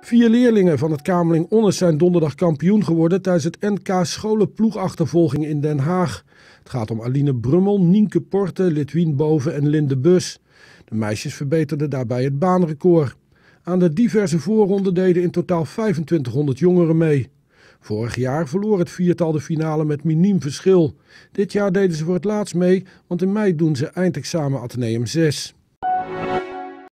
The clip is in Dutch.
Vier leerlingen van het Kamerling Onnes zijn donderdag kampioen geworden tijdens het NK scholenploegachtervolging in Den Haag. Het gaat om Aline Brummel, Nienke Porte, Litwien Boven en Linde Bus. De meisjes verbeterden daarbij het baanrecord. Aan de diverse voorronden deden in totaal 2500 jongeren mee. Vorig jaar verloor het viertal de finale met miniem verschil. Dit jaar deden ze voor het laatst mee, want in mei doen ze eindexamen Atheneum 6.